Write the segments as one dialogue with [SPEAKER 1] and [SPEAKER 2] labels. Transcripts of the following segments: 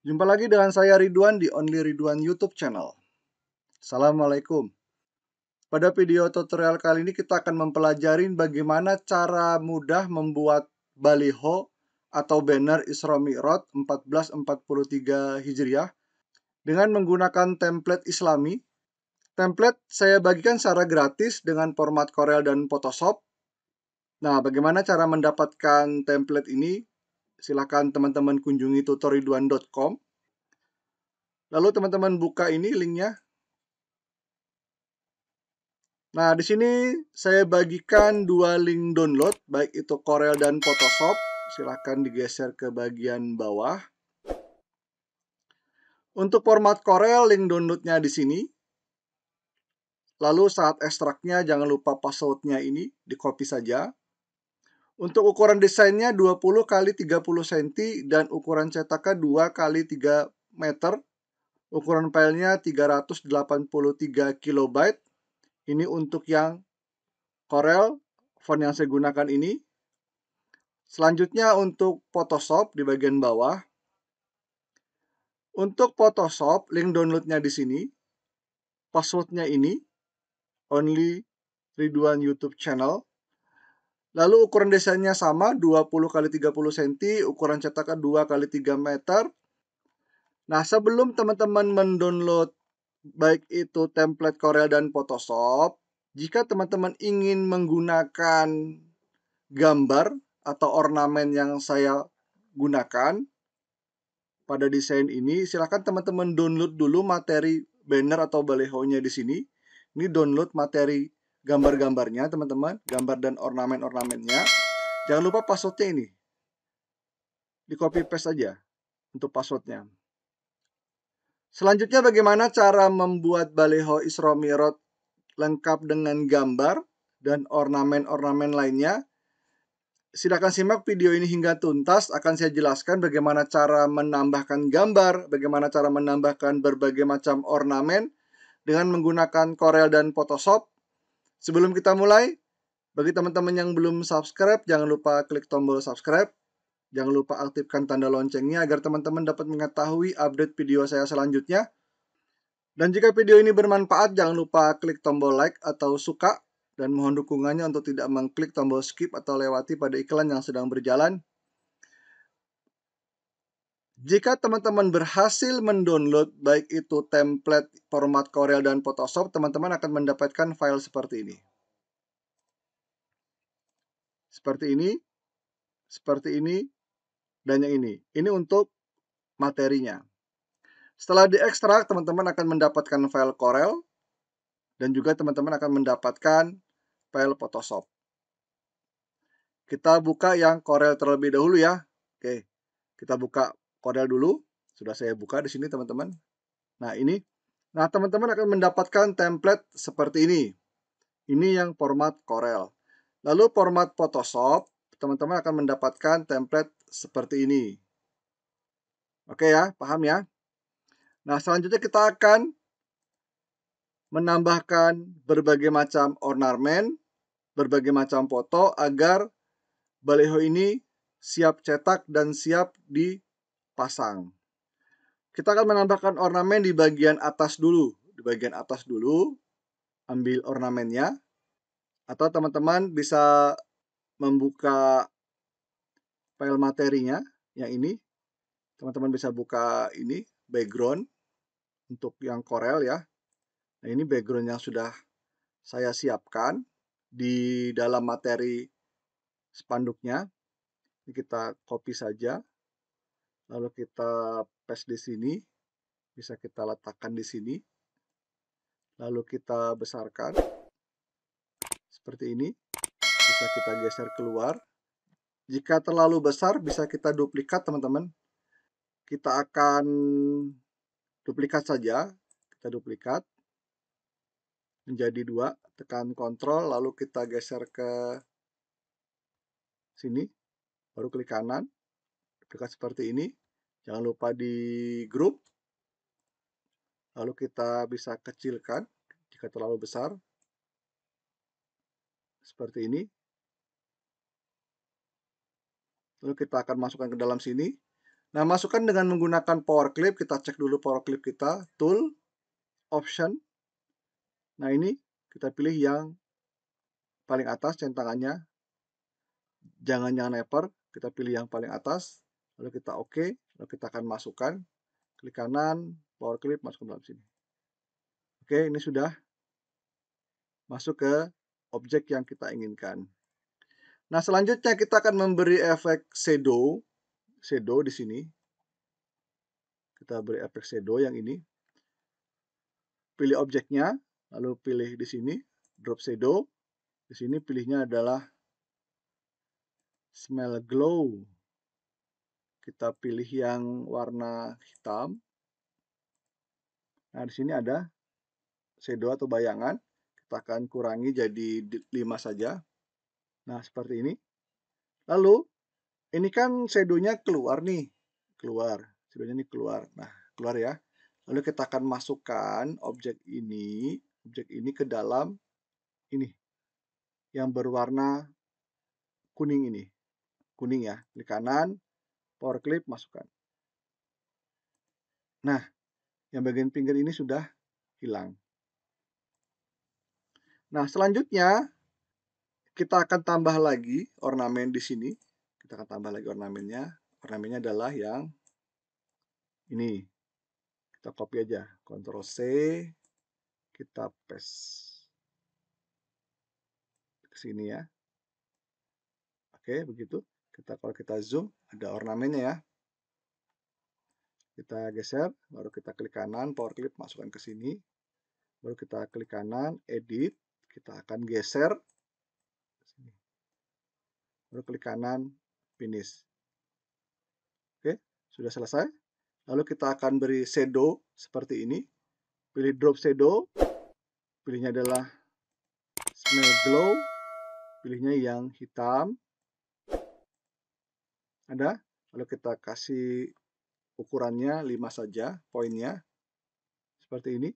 [SPEAKER 1] Jumpa lagi dengan saya Ridwan di Only Ridwan YouTube channel. Assalamualaikum. Pada video tutorial kali ini kita akan mempelajari bagaimana cara mudah membuat baliho atau banner Isra Mi'raj 1443 Hijriah dengan menggunakan template Islami. Template saya bagikan secara gratis dengan format Corel dan Photoshop. Nah, bagaimana cara mendapatkan template ini? silahkan teman-teman kunjungi tutoriduan.com. Lalu teman-teman buka ini linknya. Nah, di sini saya bagikan dua link download, baik itu Corel dan Photoshop. Silahkan digeser ke bagian bawah. Untuk format Corel, link downloadnya di sini. Lalu saat ekstraknya, jangan lupa passwordnya ini, di copy saja. Untuk ukuran desainnya 20 x 30 cm dan ukuran cetaknya 2 x 3 meter. Ukuran filenya 383 KB. Ini untuk yang Corel, font yang saya gunakan ini. Selanjutnya untuk Photoshop di bagian bawah. Untuk Photoshop, link downloadnya di sini. Passwordnya ini, only Ridwan YouTube channel Lalu ukuran desainnya sama 20 kali 30 cm, ukuran cetakan 2 kali 3 meter. Nah, sebelum teman-teman mendownload baik itu template Corel dan Photoshop, jika teman-teman ingin menggunakan gambar atau ornamen yang saya gunakan pada desain ini, silakan teman-teman download dulu materi banner atau balehonya di sini. Ini download materi gambar-gambarnya teman-teman, gambar dan ornamen-ornamennya. Jangan lupa passwordnya ini. Di copy paste aja untuk passwordnya. Selanjutnya bagaimana cara membuat baleho Isra mirot lengkap dengan gambar dan ornamen-ornamen lainnya? silahkan simak video ini hingga tuntas. Akan saya jelaskan bagaimana cara menambahkan gambar, bagaimana cara menambahkan berbagai macam ornamen dengan menggunakan Corel dan Photoshop Sebelum kita mulai, bagi teman-teman yang belum subscribe, jangan lupa klik tombol subscribe. Jangan lupa aktifkan tanda loncengnya agar teman-teman dapat mengetahui update video saya selanjutnya. Dan jika video ini bermanfaat, jangan lupa klik tombol like atau suka. Dan mohon dukungannya untuk tidak mengklik tombol skip atau lewati pada iklan yang sedang berjalan. Jika teman-teman berhasil mendownload baik itu template format Corel dan Photoshop, teman-teman akan mendapatkan file seperti ini. Seperti ini, seperti ini, dan yang ini. Ini untuk materinya. Setelah diekstrak, teman-teman akan mendapatkan file Corel dan juga teman-teman akan mendapatkan file Photoshop. Kita buka yang Corel terlebih dahulu ya. Oke, kita buka Corel dulu. Sudah saya buka di sini teman-teman. Nah, ini nah teman-teman akan mendapatkan template seperti ini. Ini yang format Corel. Lalu format Photoshop, teman-teman akan mendapatkan template seperti ini. Oke ya, paham ya? Nah, selanjutnya kita akan menambahkan berbagai macam ornamen, berbagai macam foto agar baleho ini siap cetak dan siap di pasang. Kita akan menambahkan ornamen di bagian atas dulu. Di bagian atas dulu, ambil ornamennya. Atau teman-teman bisa membuka file materinya, yang ini. Teman-teman bisa buka ini, background, untuk yang korel ya. Nah, ini background yang sudah saya siapkan di dalam materi spanduknya. Ini kita copy saja lalu kita paste di sini bisa kita letakkan di sini lalu kita besarkan seperti ini bisa kita geser keluar jika terlalu besar bisa kita duplikat teman-teman kita akan duplikat saja kita duplikat menjadi dua tekan kontrol lalu kita geser ke sini baru klik kanan duplikat seperti ini Jangan lupa di grup. Lalu kita bisa kecilkan jika terlalu besar. Seperti ini. Lalu kita akan masukkan ke dalam sini. Nah, masukkan dengan menggunakan power clip. Kita cek dulu power clip kita. Tool, Option. Nah, ini kita pilih yang paling atas centangannya. Jangan yang neper Kita pilih yang paling atas. Lalu kita oke. Okay. Lalu nah, kita akan masukkan, klik kanan, power clip, masuk dalam sini. Oke, ini sudah masuk ke objek yang kita inginkan. Nah, selanjutnya kita akan memberi efek shadow. Shadow di sini. Kita beri efek shadow yang ini. Pilih objeknya, lalu pilih di sini, drop shadow. Di sini pilihnya adalah smell glow. Kita pilih yang warna hitam. Nah, di sini ada shadow atau bayangan. Kita akan kurangi jadi 5 saja. Nah, seperti ini. Lalu, ini kan shadownya keluar nih. Keluar. Shadownya ini keluar. Nah, keluar ya. Lalu kita akan masukkan objek ini, objek ini ke dalam ini yang berwarna kuning ini. Kuning ya, di kanan power clip masukkan. Nah, yang bagian pinggir ini sudah hilang. Nah, selanjutnya kita akan tambah lagi ornamen di sini. Kita akan tambah lagi ornamennya. Ornamennya adalah yang ini. Kita copy aja, Ctrl C, kita paste ke sini ya. Oke, begitu. Kita kalau kita zoom, ada ornamennya ya kita geser baru kita klik kanan power clip masukkan ke sini baru kita klik kanan edit kita akan geser baru klik kanan finish oke sudah selesai lalu kita akan beri shadow seperti ini pilih drop shadow pilihnya adalah smell glow pilihnya yang hitam ada lalu kita kasih ukurannya 5 saja poinnya seperti ini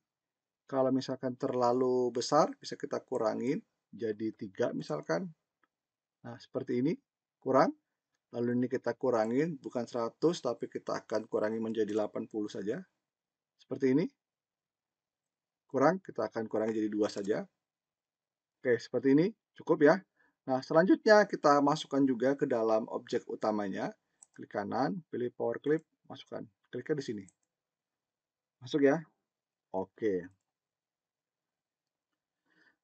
[SPEAKER 1] kalau misalkan terlalu besar bisa kita kurangin jadi tiga misalkan nah seperti ini kurang lalu ini kita kurangin bukan 100 tapi kita akan kurangi menjadi 80 saja seperti ini kurang kita akan kurangi jadi dua saja oke seperti ini cukup ya Nah, selanjutnya kita masukkan juga ke dalam objek utamanya. Klik kanan, pilih power clip, masukkan. Kliknya di sini. Masuk ya. Oke.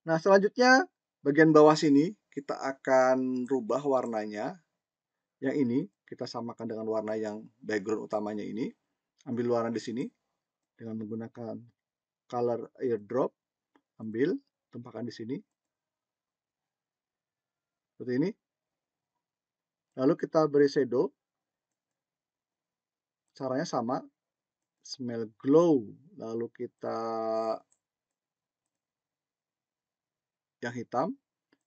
[SPEAKER 1] Nah, selanjutnya bagian bawah sini kita akan rubah warnanya. Yang ini kita samakan dengan warna yang background utamanya ini. Ambil warna di sini dengan menggunakan color airdrop. Ambil, tempatkan di sini, seperti ini lalu kita beri shadow caranya sama smell glow lalu kita yang hitam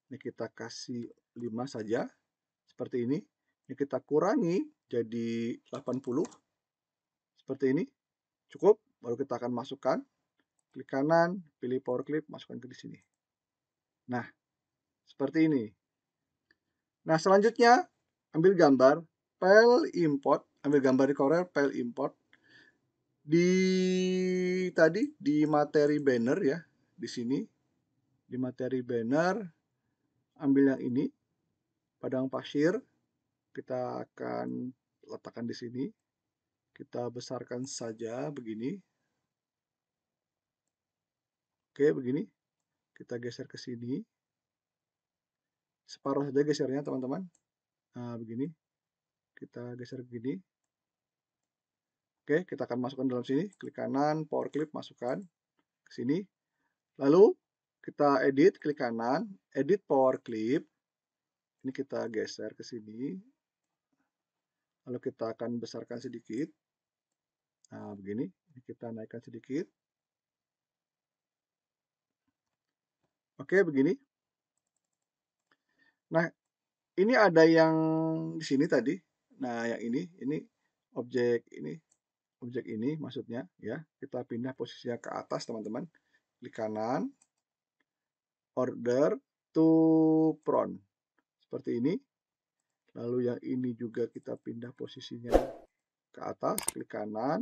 [SPEAKER 1] ini kita kasih 5 saja seperti ini ini kita kurangi jadi 80 seperti ini cukup baru kita akan masukkan klik kanan pilih power clip masukkan ke disini sini nah seperti ini Nah, selanjutnya ambil gambar file import, ambil gambar di Corel file import di tadi di materi banner ya, di sini di materi banner ambil yang ini padang pasir kita akan letakkan di sini. Kita besarkan saja begini. Oke, begini. Kita geser ke sini separuh saja gesernya teman-teman nah, begini kita geser begini oke kita akan masukkan dalam sini klik kanan power clip masukkan ke sini lalu kita edit klik kanan edit power clip ini kita geser ke sini lalu kita akan besarkan sedikit nah begini ini kita naikkan sedikit oke begini Nah, ini ada yang di sini tadi. Nah, yang ini, ini objek ini, objek ini maksudnya ya. Kita pindah posisinya ke atas, teman-teman. Klik kanan, order to pron Seperti ini. Lalu yang ini juga kita pindah posisinya ke atas, klik kanan,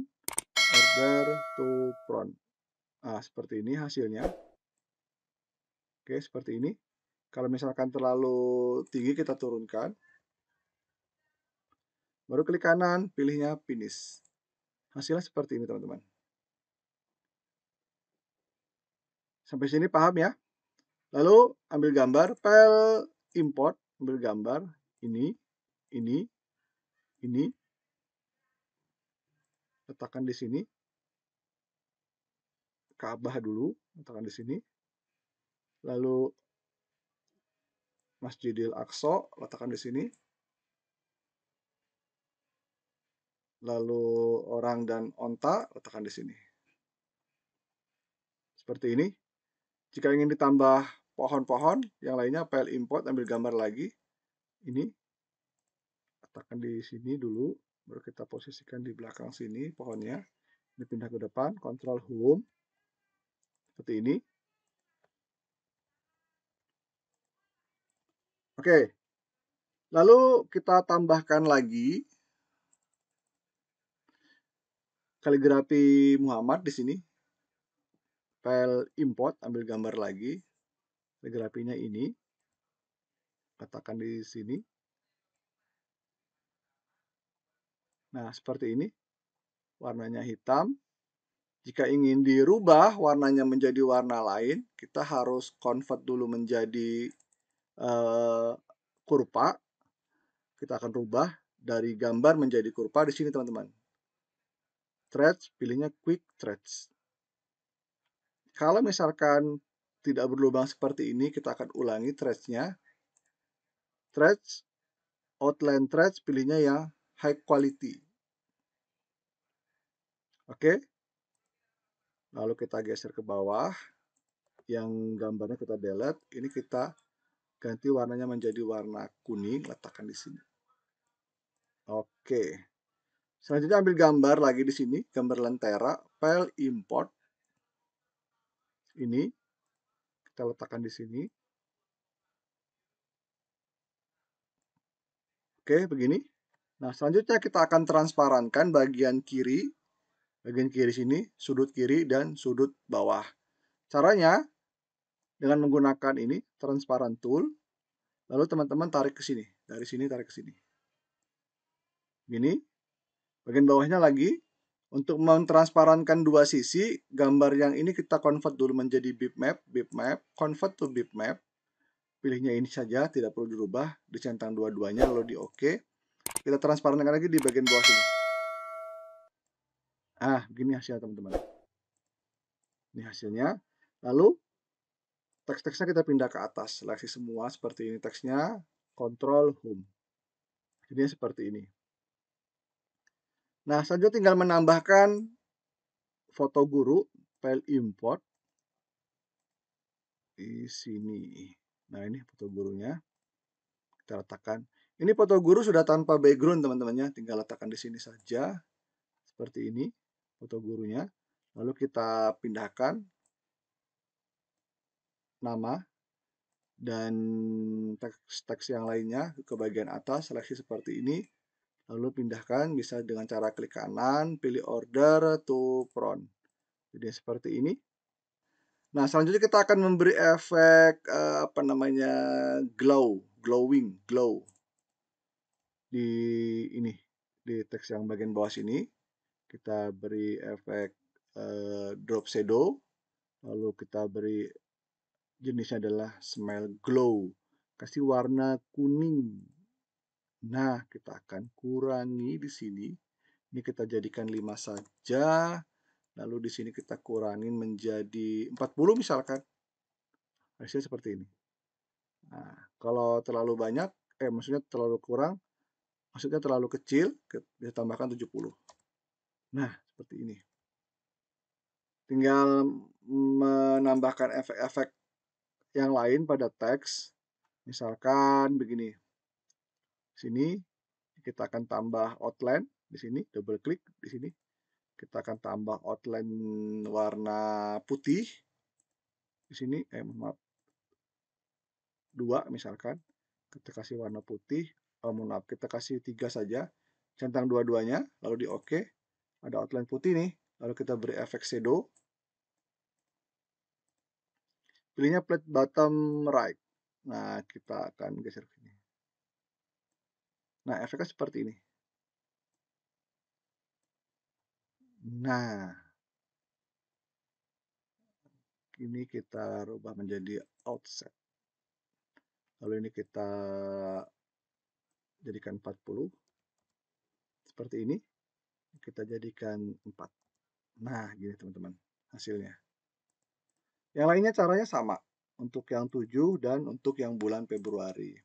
[SPEAKER 1] order to pron Nah, seperti ini hasilnya. Oke, seperti ini. Kalau misalkan terlalu tinggi kita turunkan. Baru klik kanan, pilihnya finish. Hasilnya seperti ini teman-teman. Sampai sini paham ya? Lalu ambil gambar, file import, ambil gambar ini, ini, ini. Letakkan di sini. Kaabah dulu, letakkan di sini. Lalu Masjidil Aqsa, letakkan di sini. Lalu orang dan onta, letakkan di sini. Seperti ini. Jika ingin ditambah pohon-pohon, yang lainnya file import, ambil gambar lagi. Ini. Letakkan di sini dulu. Baru kita posisikan di belakang sini pohonnya. Ini pindah ke depan, kontrol Home. Seperti ini Oke. Lalu kita tambahkan lagi kaligrafi Muhammad di sini. File import, ambil gambar lagi. Kaligrafinya ini. Katakan di sini. Nah, seperti ini. Warnanya hitam. Jika ingin dirubah warnanya menjadi warna lain, kita harus convert dulu menjadi uh, kurva kita akan rubah dari gambar menjadi kurva di sini teman-teman threads pilihnya quick threads kalau misalkan tidak berlubang seperti ini kita akan ulangi nya. threads outline threads pilihnya yang high quality oke lalu kita geser ke bawah yang gambarnya kita delete ini kita ganti warnanya menjadi warna kuning, letakkan di sini. Oke. Selanjutnya ambil gambar lagi di sini, gambar lentera, file import. Ini kita letakkan di sini. Oke, begini. Nah, selanjutnya kita akan transparankan bagian kiri, bagian kiri sini, sudut kiri dan sudut bawah. Caranya, dengan menggunakan ini transparan tool lalu teman-teman tarik ke sini dari sini tarik ke sini ini bagian bawahnya lagi untuk mentransparankan dua sisi gambar yang ini kita convert dulu menjadi bitmap bitmap convert to bitmap pilihnya ini saja tidak perlu dirubah dicentang dua-duanya lalu di OK kita transparankan lagi di bagian bawah sini ah gini hasilnya teman-teman ini hasilnya lalu teks-teksnya kita pindah ke atas seleksi semua seperti ini teksnya control home jadinya seperti ini nah selanjutnya tinggal menambahkan foto guru file import di sini nah ini foto gurunya kita letakkan ini foto guru sudah tanpa background teman-temannya tinggal letakkan di sini saja seperti ini foto gurunya lalu kita pindahkan nama dan teks-teks yang lainnya ke bagian atas seleksi seperti ini lalu pindahkan bisa dengan cara klik kanan pilih order to front jadi seperti ini nah selanjutnya kita akan memberi efek eh, apa namanya glow glowing glow di ini di teks yang bagian bawah sini kita beri efek uh, drop shadow lalu kita beri jenisnya adalah smell glow. Kasih warna kuning. Nah, kita akan kurangi di sini. Ini kita jadikan 5 saja. Lalu di sini kita kurangin menjadi 40 misalkan. Hasilnya seperti ini. Nah, kalau terlalu banyak, eh maksudnya terlalu kurang, maksudnya terlalu kecil, kita tambahkan 70. Nah, seperti ini. Tinggal menambahkan efek-efek yang lain pada teks. Misalkan begini. Sini kita akan tambah outline di sini, double klik di sini. Kita akan tambah outline warna putih di sini, eh maaf. Dua misalkan kita kasih warna putih, oh, maaf, kita kasih tiga saja, centang dua-duanya, lalu di OK, ada outline putih nih, lalu kita beri efek shadow, pilihnya plate bottom right. Nah, kita akan geser ke sini. Nah, efeknya seperti ini. Nah, ini kita rubah menjadi outset. Lalu ini kita jadikan 40. Seperti ini. Kita jadikan 4. Nah, gini teman-teman hasilnya. Yang lainnya caranya sama untuk yang 7 dan untuk yang bulan Februari.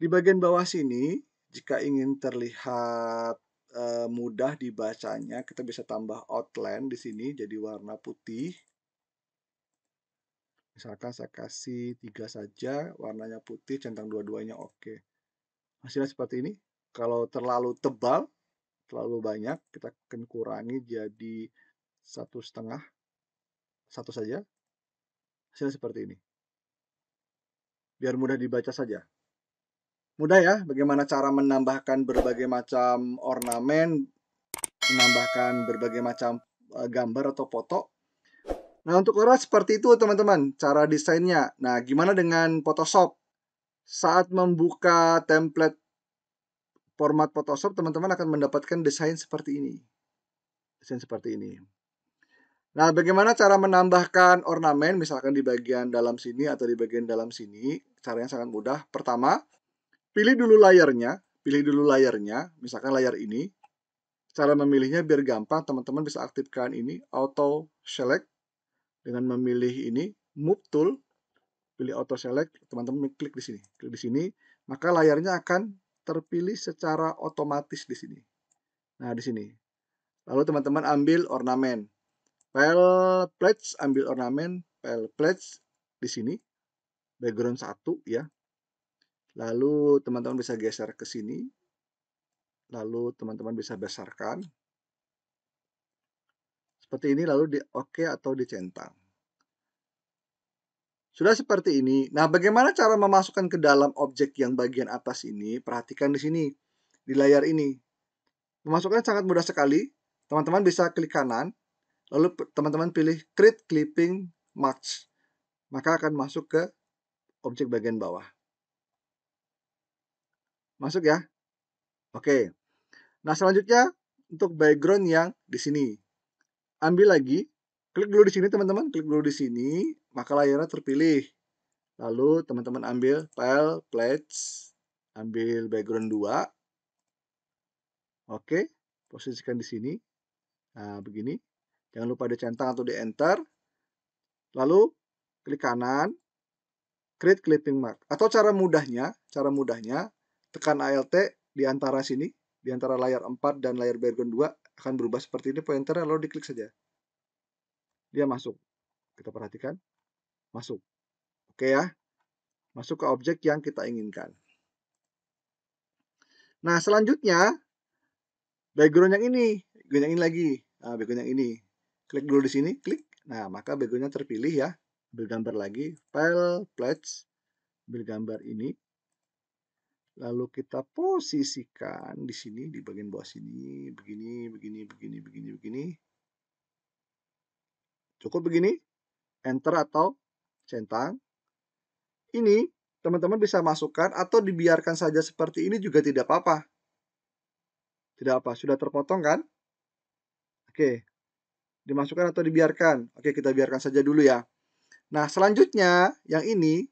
[SPEAKER 1] Di bagian bawah sini, jika ingin terlihat e, mudah dibacanya, kita bisa tambah outline di sini jadi warna putih. Misalkan saya kasih tiga saja, warnanya putih, centang dua-duanya oke. Hasilnya seperti ini. Kalau terlalu tebal, terlalu banyak, kita akan kurangi jadi satu setengah satu saja. Hasilnya seperti ini. Biar mudah dibaca saja. Mudah ya, bagaimana cara menambahkan berbagai macam ornamen, menambahkan berbagai macam eh, gambar atau foto. Nah, untuk orang seperti itu teman-teman, cara desainnya. Nah, gimana dengan Photoshop? Saat membuka template format Photoshop, teman-teman akan mendapatkan desain seperti ini. Desain seperti ini. Nah, bagaimana cara menambahkan ornamen misalkan di bagian dalam sini atau di bagian dalam sini? Caranya sangat mudah. Pertama, pilih dulu layarnya, pilih dulu layarnya, misalkan layar ini. Cara memilihnya biar gampang, teman-teman bisa aktifkan ini auto select dengan memilih ini move tool, pilih auto select, teman-teman klik di sini, klik di sini, maka layarnya akan terpilih secara otomatis di sini. Nah, di sini. Lalu teman-teman ambil ornamen File pledge ambil ornamen file pledge di sini background satu ya. Lalu teman-teman bisa geser ke sini. Lalu teman-teman bisa besarkan. Seperti ini lalu di oke okay atau dicentang. Sudah seperti ini. Nah, bagaimana cara memasukkan ke dalam objek yang bagian atas ini? Perhatikan di sini, di layar ini. Memasukkan sangat mudah sekali. Teman-teman bisa klik kanan, lalu teman-teman pilih create clipping match maka akan masuk ke objek bagian bawah masuk ya oke nah selanjutnya untuk background yang di sini ambil lagi klik dulu di sini teman-teman klik dulu di sini maka layarnya terpilih lalu teman-teman ambil file plates ambil background 2 oke posisikan di sini nah begini Jangan lupa dicentang atau di enter. Lalu klik kanan, create clipping mark. Atau cara mudahnya, cara mudahnya tekan ALT di antara sini, di antara layar 4 dan layar background 2 akan berubah seperti ini pointer lalu diklik saja. Dia masuk. Kita perhatikan. Masuk. Oke ya. Masuk ke objek yang kita inginkan. Nah, selanjutnya background yang ini, background yang ini lagi. Ah, background yang ini. Klik dulu di sini, klik. Nah, maka backgroundnya terpilih ya. Ambil gambar lagi, file, pledge. Ambil gambar ini. Lalu kita posisikan di sini, di bagian bawah sini. Begini, begini, begini, begini, begini. Cukup begini. Enter atau centang. Ini teman-teman bisa masukkan atau dibiarkan saja seperti ini juga tidak apa-apa. Tidak apa, sudah terpotong kan? Oke, Dimasukkan atau dibiarkan? Oke, kita biarkan saja dulu ya. Nah, selanjutnya yang ini,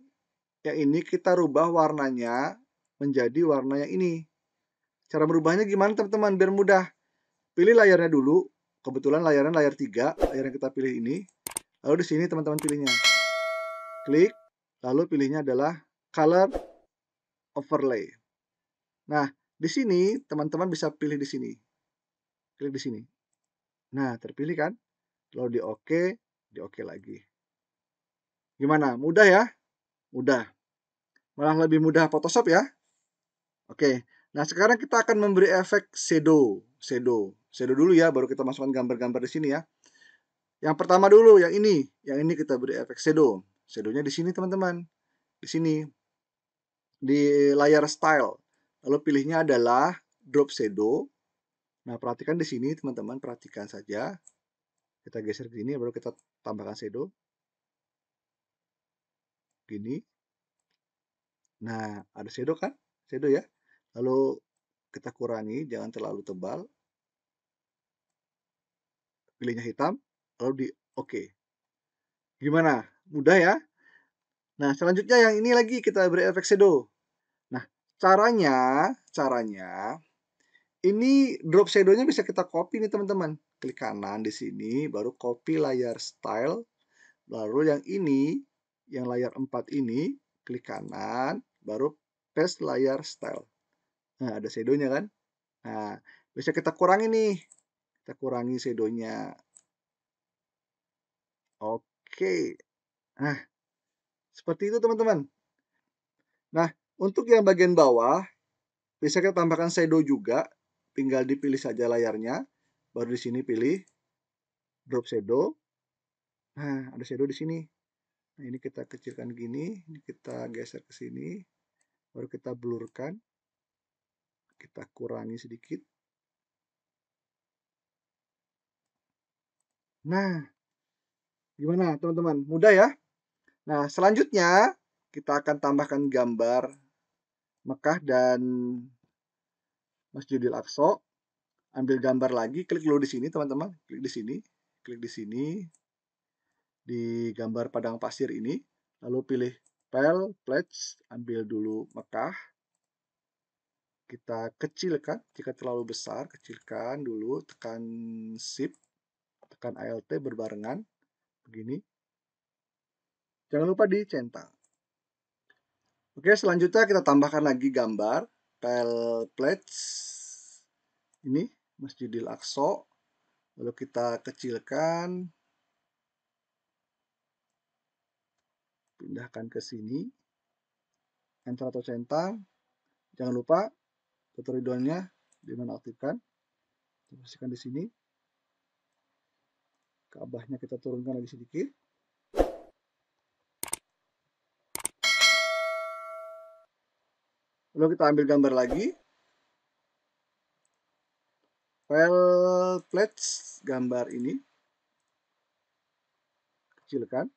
[SPEAKER 1] yang ini kita rubah warnanya menjadi warna yang ini. Cara merubahnya gimana teman-teman biar mudah? Pilih layarnya dulu. Kebetulan layarnya layar 3, layar yang kita pilih ini. Lalu di sini teman-teman pilihnya. Klik, lalu pilihnya adalah color overlay. Nah, di sini teman-teman bisa pilih di sini. Klik di sini. Nah, terpilih kan? Lalu di oke di oke lagi. Gimana? Mudah ya? Mudah. Malah lebih mudah Photoshop ya? Oke. Nah, sekarang kita akan memberi efek shadow. Shadow. Shadow dulu ya, baru kita masukkan gambar-gambar di sini ya. Yang pertama dulu, yang ini. Yang ini kita beri efek shadow. Shadownya di sini, teman-teman. Di sini. Di layar style. Lalu pilihnya adalah drop shadow Nah, perhatikan di sini teman-teman, perhatikan saja. Kita geser ke sini, baru kita tambahkan shadow. Gini. Nah, ada shadow kan? Shadow ya. Lalu kita kurangi, jangan terlalu tebal. Pilihnya hitam, lalu di oke. Gimana? Mudah ya? Nah, selanjutnya yang ini lagi kita beri efek shadow. Nah, caranya, caranya ini drop shadownya bisa kita copy nih teman-teman. Klik kanan di sini, baru copy layar style. baru yang ini, yang layar 4 ini, klik kanan, baru paste layar style. Nah, ada shadownya kan? Nah, bisa kita kurangi nih. Kita kurangi shadownya. Oke. Nah, seperti itu teman-teman. Nah, untuk yang bagian bawah, bisa kita tambahkan shadow juga tinggal dipilih saja layarnya baru di sini pilih drop shadow nah ada shadow di sini nah ini kita kecilkan gini ini kita geser ke sini baru kita blurkan kita kurangi sedikit nah gimana teman-teman mudah ya nah selanjutnya kita akan tambahkan gambar Mekah dan Masjidil Aqsa. Ambil gambar lagi, klik dulu di sini teman-teman, klik di sini, klik di sini di gambar padang pasir ini, lalu pilih file pledge, ambil dulu Mekah. Kita kecilkan, jika terlalu besar, kecilkan dulu, tekan shift, tekan ALT berbarengan, begini. Jangan lupa dicentang. Oke, selanjutnya kita tambahkan lagi gambar. Plates ini Masjidil Aqsa lalu kita kecilkan pindahkan ke sini enter atau centang jangan lupa tutorialnya dinonaktifkan dipastikan di sini Kabahnya kita turunkan lagi sedikit Lalu kita ambil gambar lagi. File plates gambar ini. Kecilkan.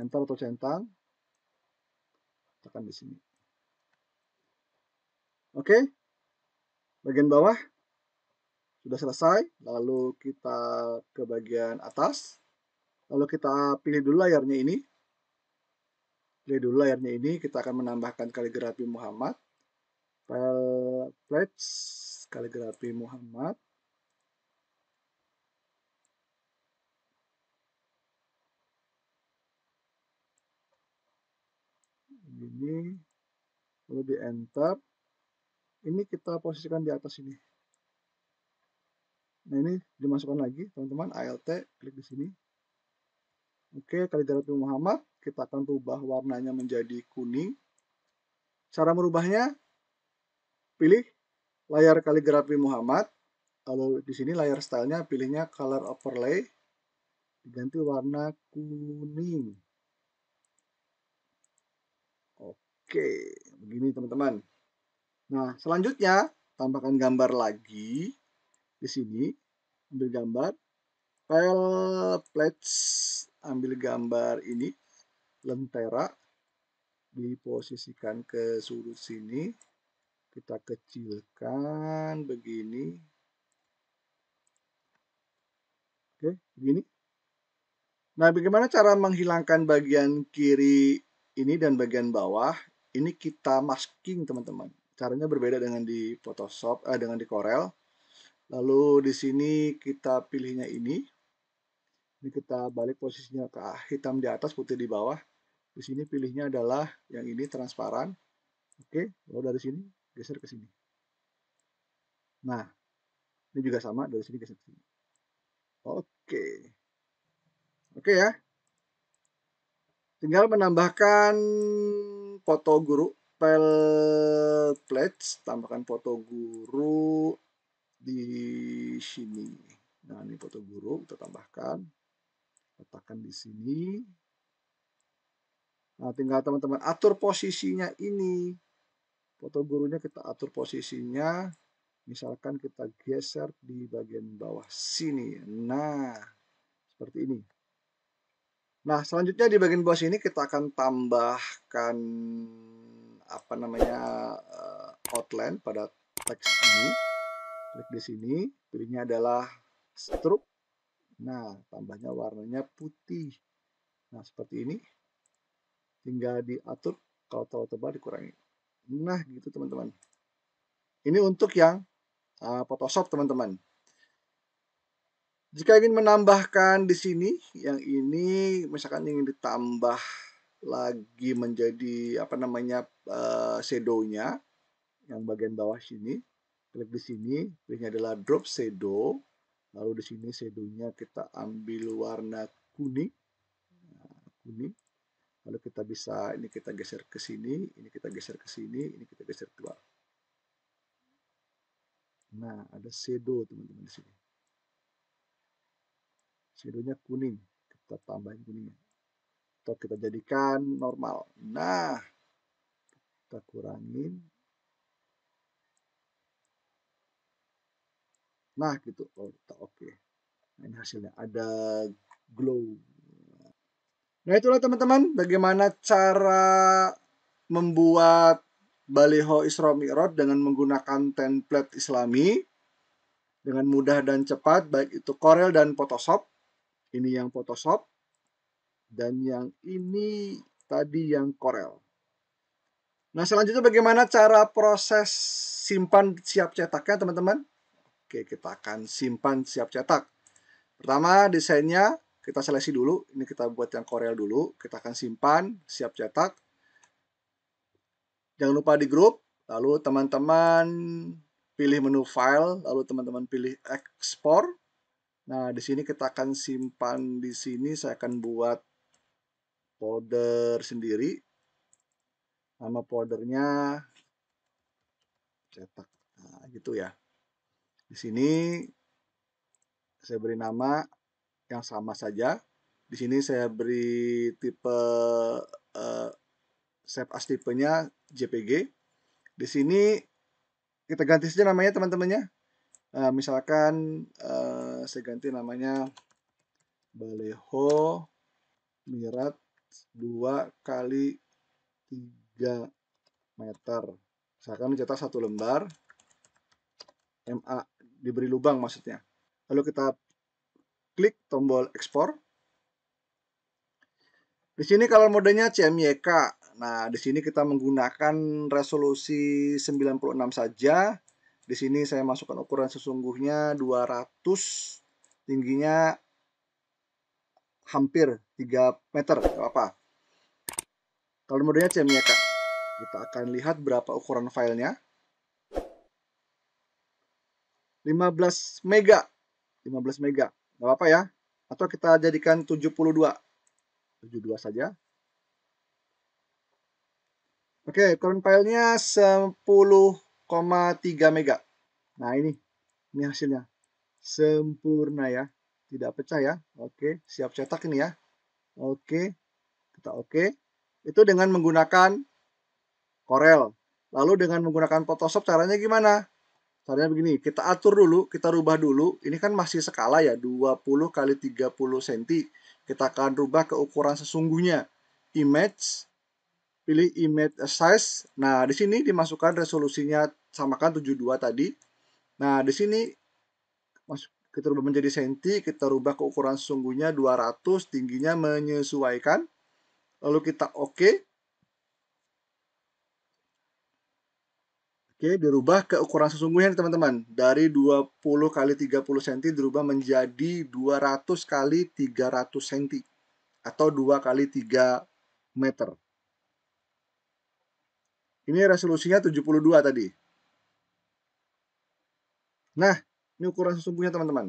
[SPEAKER 1] Enter atau centang. Tekan di sini. Oke. Bagian bawah sudah selesai. Lalu kita ke bagian atas. Lalu kita pilih dulu layarnya ini. Dari dulu layarnya ini kita akan menambahkan kaligrafi Muhammad. File pledge kaligrafi Muhammad. Ini lalu di enter. Ini kita posisikan di atas ini. Nah ini dimasukkan lagi teman-teman ALT klik di sini Oke, kaligrafi Muhammad kita akan rubah warnanya menjadi kuning. Cara merubahnya, pilih layar kaligrafi Muhammad. Lalu di sini layar stylenya pilihnya color overlay, diganti warna kuning. Oke, begini teman-teman. Nah, selanjutnya tambahkan gambar lagi di sini. Ambil gambar, file plates ambil gambar ini lentera diposisikan ke sudut sini kita kecilkan begini oke begini nah bagaimana cara menghilangkan bagian kiri ini dan bagian bawah ini kita masking teman-teman caranya berbeda dengan di Photoshop eh, dengan di Corel lalu di sini kita pilihnya ini ini kita balik posisinya ke hitam di atas putih di bawah di sini pilihnya adalah yang ini transparan oke lalu dari sini geser ke sini nah ini juga sama dari sini geser ke sini oke oke ya tinggal menambahkan foto guru pel tambahkan foto guru di sini nah ini foto guru kita tambahkan letakkan di sini nah tinggal teman-teman atur posisinya ini foto gurunya kita atur posisinya misalkan kita geser di bagian bawah sini nah seperti ini nah selanjutnya di bagian bawah sini kita akan tambahkan apa namanya eh, outline pada teks ini klik di sini pilihnya adalah stroke Nah, tambahnya warnanya putih. Nah, seperti ini. Tinggal diatur, kalau terlalu tebal dikurangi. Nah, gitu teman-teman. Ini untuk yang uh, Photoshop teman-teman. Jika ingin menambahkan di sini, yang ini misalkan ingin ditambah lagi menjadi apa namanya uh, shadow-nya yang bagian bawah sini, klik di sini, pilihnya adalah drop shadow. Lalu di sini shadownya kita ambil warna kuning. Nah, kuning. Lalu kita bisa, ini kita geser ke sini, ini kita geser ke sini, ini kita geser keluar. Nah, ada shadow teman-teman di sini. Shadownya kuning. Kita tambahin kuningnya. Atau kita jadikan normal. Nah, kita kurangin nah gitu oh gitu. oke okay. nah, ini hasilnya ada glow nah itulah teman-teman bagaimana cara membuat baliho Isra Mi'raj dengan menggunakan template islami dengan mudah dan cepat baik itu Corel dan Photoshop ini yang Photoshop dan yang ini tadi yang Corel. Nah, selanjutnya bagaimana cara proses simpan siap cetaknya, teman-teman? Oke, kita akan simpan siap cetak. Pertama, desainnya kita seleksi dulu. Ini kita buat yang Corel dulu. Kita akan simpan siap cetak. Jangan lupa di grup. Lalu teman-teman pilih menu file, lalu teman-teman pilih ekspor. Nah, di sini kita akan simpan di sini saya akan buat folder sendiri. Nama foldernya cetak. Nah, gitu ya. Di sini saya beri nama yang sama saja. Di sini saya beri tipe uh, save as tipenya JPG. Di sini kita ganti saja namanya teman-temannya. Uh, misalkan uh, saya ganti namanya Baleho Mirat 2 kali 3 meter. Misalkan mencetak satu lembar MA diberi lubang maksudnya. Lalu kita klik tombol ekspor. Di sini kalau modenya CMYK. Nah, di sini kita menggunakan resolusi 96 saja. Di sini saya masukkan ukuran sesungguhnya 200, tingginya hampir 3 meter, Gak apa. Kalau modenya CMYK, kita akan lihat berapa ukuran filenya. 15 mega 15 mega Gak apa-apa ya atau kita jadikan 72 72 saja Oke, okay, current filenya 10,3 mega. Nah, ini. Ini hasilnya. Sempurna ya. Tidak pecah ya. Oke, okay, siap cetak ini ya. Oke. Okay, kita oke. Okay. Itu dengan menggunakan Corel. Lalu dengan menggunakan Photoshop caranya gimana? Caranya begini, kita atur dulu, kita rubah dulu. Ini kan masih skala ya, 20 kali 30 cm. Kita akan rubah ke ukuran sesungguhnya. Image, pilih image size. Nah, di sini dimasukkan resolusinya samakan 72 tadi. Nah, di sini kita rubah menjadi senti, kita rubah ke ukuran sesungguhnya 200, tingginya menyesuaikan. Lalu kita oke. Okay Oke, dirubah ke ukuran sesungguhnya teman-teman. Dari 20 kali 30 cm dirubah menjadi 200 kali 300 cm atau 2 kali 3 meter. Ini resolusinya 72 tadi. Nah, ini ukuran sesungguhnya teman-teman.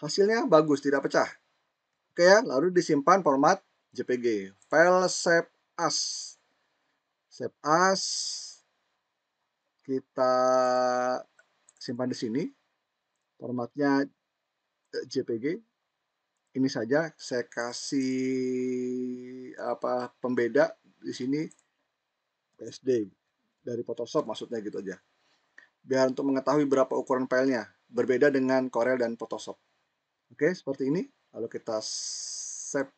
[SPEAKER 1] Hasilnya bagus, tidak pecah. Oke ya, lalu disimpan format JPG, file save as. Save as kita simpan di sini. Formatnya eh, JPG. Ini saja saya kasih apa pembeda di sini PSD dari Photoshop maksudnya gitu aja. Biar untuk mengetahui berapa ukuran filenya berbeda dengan Corel dan Photoshop. Oke, seperti ini. Lalu kita save.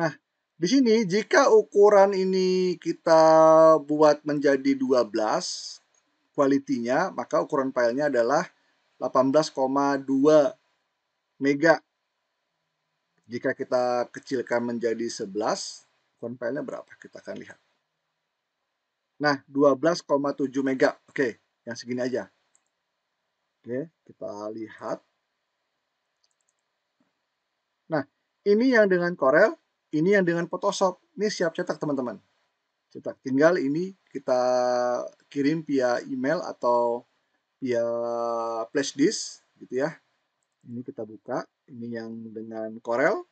[SPEAKER 1] Nah, di sini jika ukuran ini kita buat menjadi 12 kualitinya, maka ukuran filenya adalah 18,2 mega. Jika kita kecilkan menjadi 11, ukuran filenya berapa? Kita akan lihat. Nah, 12,7 mega. Oke, yang segini aja. Oke, kita lihat. Nah, ini yang dengan Corel ini yang dengan Photoshop ini siap cetak teman-teman cetak tinggal ini kita kirim via email atau via flash disk gitu ya ini kita buka ini yang dengan Corel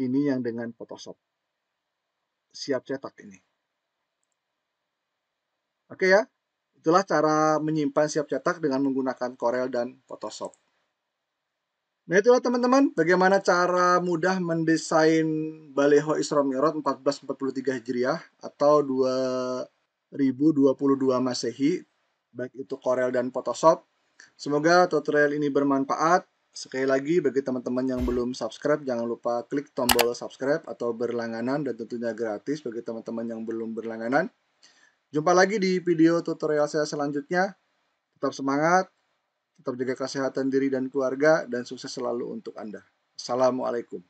[SPEAKER 1] ini yang dengan Photoshop siap cetak ini oke ya itulah cara menyimpan siap cetak dengan menggunakan Corel dan Photoshop Nah itulah teman-teman bagaimana cara mudah mendesain Baleho Isra Mi'raj 1443 Hijriah atau 2022 Masehi baik itu Corel dan Photoshop. Semoga tutorial ini bermanfaat. Sekali lagi bagi teman-teman yang belum subscribe jangan lupa klik tombol subscribe atau berlangganan dan tentunya gratis bagi teman-teman yang belum berlangganan. Jumpa lagi di video tutorial saya selanjutnya. Tetap semangat, tetap jaga kesehatan diri dan keluarga, dan sukses selalu untuk Anda. Assalamualaikum.